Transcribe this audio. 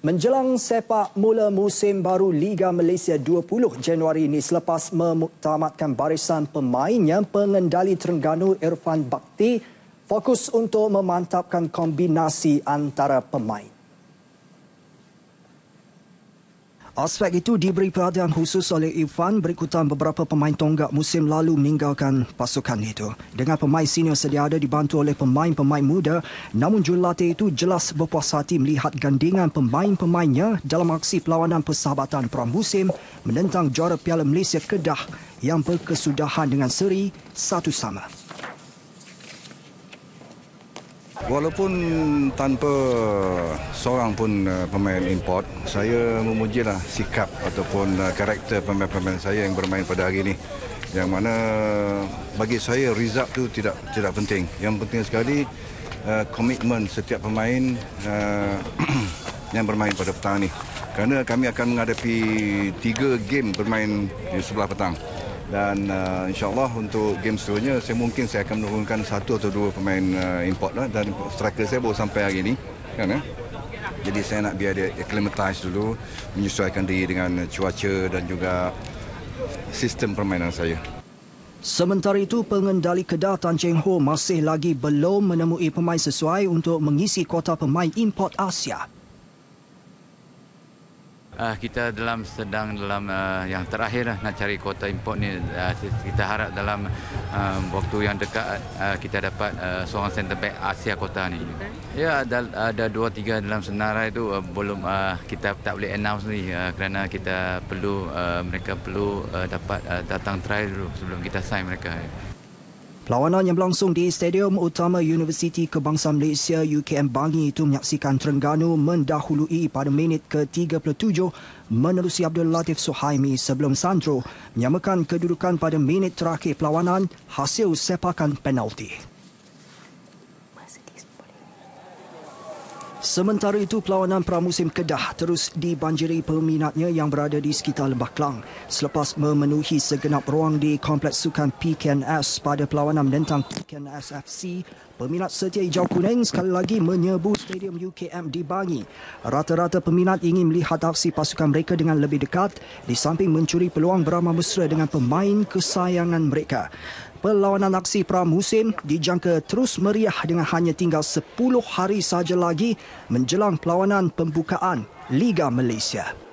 Menjelang sepak mula musim baru Liga Malaysia 20 Januari ini selepas memutamatkan barisan pemainnya pengendali Terengganu Irfan Bakti fokus untuk memantapkan kombinasi antara pemain. Aspek itu diberi perhatian khusus oleh Irfan berikutan beberapa pemain tonggak musim lalu meninggalkan pasukan itu. Dengan pemain senior sedia ada dibantu oleh pemain-pemain muda, namun jurulatih itu jelas berpuas hati melihat gandingan pemain-pemainnya dalam aksi perlawanan persahabatan pramusim menentang juara Piala Malaysia Kedah yang berkesudahan dengan seri satu sama. Walaupun tanpa seorang pun uh, pemain import, saya memuji lah sikap ataupun uh, karakter pemain-pemain saya yang bermain pada hari ini. Yang mana uh, bagi saya result tu tidak tidak penting. Yang penting sekali komitmen uh, setiap pemain uh, yang bermain pada petang ini. Kerana kami akan menghadapi tiga game bermain di sebelah petang dan uh, insyaallah untuk game seterusnya saya mungkin saya akan menurunkan satu atau dua pemain uh, import lah dan striker saya baru sampai hari ini kan eh? jadi saya nak biar dia acclimatize dulu menyesuaikan diri dengan cuaca dan juga sistem permainan saya Sementara itu, pengendali Kedah Tan Cheng Ho masih lagi belum menemui pemain sesuai untuk mengisi kuota pemain import Asia. Uh, kita dalam sedang dalam uh, yang terakhir uh, nak cari kuota import ni uh, kita harap dalam uh, waktu yang dekat uh, kita dapat uh, seorang center back Asia kota ni. Ya ada ada dua tiga dalam senarai itu uh, belum uh, kita tak boleh announce ni uh, kerana kita perlu uh, mereka perlu uh, dapat uh, datang trial dulu sebelum kita sign mereka. Uh. Lawanan yang berlangsung di Stadium Utama Universiti Kebangsaan Malaysia UKM Bangi itu menyaksikan Terengganu mendahului pada minit ke-37 menerusi Abdul Latif Suhaimi sebelum Sandro menyamakan kedudukan pada minit terakhir perlawanan hasil sepakan penalti. Sementara itu, pelawanan pramusim Kedah terus dibanjiri peminatnya yang berada di sekitar Lembah Kelang selepas memenuhi segenap ruang di Kompleks Sukan PKNS pada pelawanan menentang PKNS FC. Peminat setia hijau kuning sekali lagi menyebu Stadium UKM di Bangi. Rata-rata peminat ingin melihat aksi pasukan mereka dengan lebih dekat di samping mencuri peluang beramah mesra dengan pemain kesayangan mereka perlawanan aksi pramusim dijangka terus meriah dengan hanya tinggal 10 hari sahaja lagi menjelang perlawanan pembukaan Liga Malaysia.